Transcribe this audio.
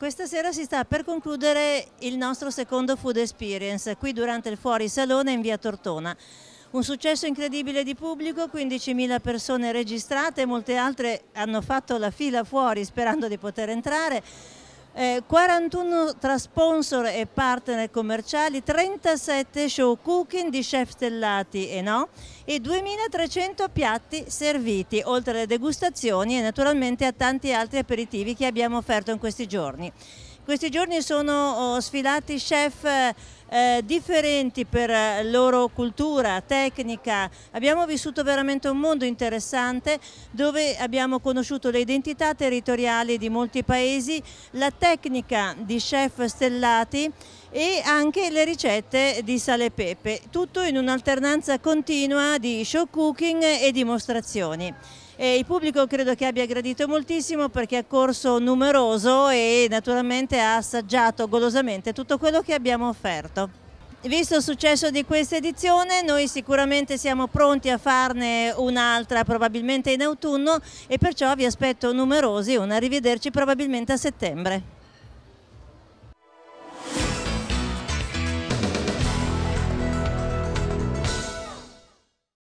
Questa sera si sta per concludere il nostro secondo Food Experience, qui durante il Fuori Salone in via Tortona. Un successo incredibile di pubblico, 15.000 persone registrate, molte altre hanno fatto la fila fuori sperando di poter entrare eh, 41 tra sponsor e partner commerciali, 37 show cooking di chef stellati e eh, no e 2300 piatti serviti, oltre alle degustazioni e naturalmente a tanti altri aperitivi che abbiamo offerto in questi giorni questi giorni sono oh, sfilati chef eh, differenti per eh, loro cultura, tecnica. Abbiamo vissuto veramente un mondo interessante dove abbiamo conosciuto le identità territoriali di molti paesi, la tecnica di chef stellati e anche le ricette di sale e pepe, tutto in un'alternanza continua di show cooking e dimostrazioni. E il pubblico credo che abbia gradito moltissimo perché è corso numeroso e naturalmente ha assaggiato golosamente tutto quello che abbiamo offerto. Visto il successo di questa edizione, noi sicuramente siamo pronti a farne un'altra probabilmente in autunno e perciò vi aspetto numerosi, un arrivederci probabilmente a settembre.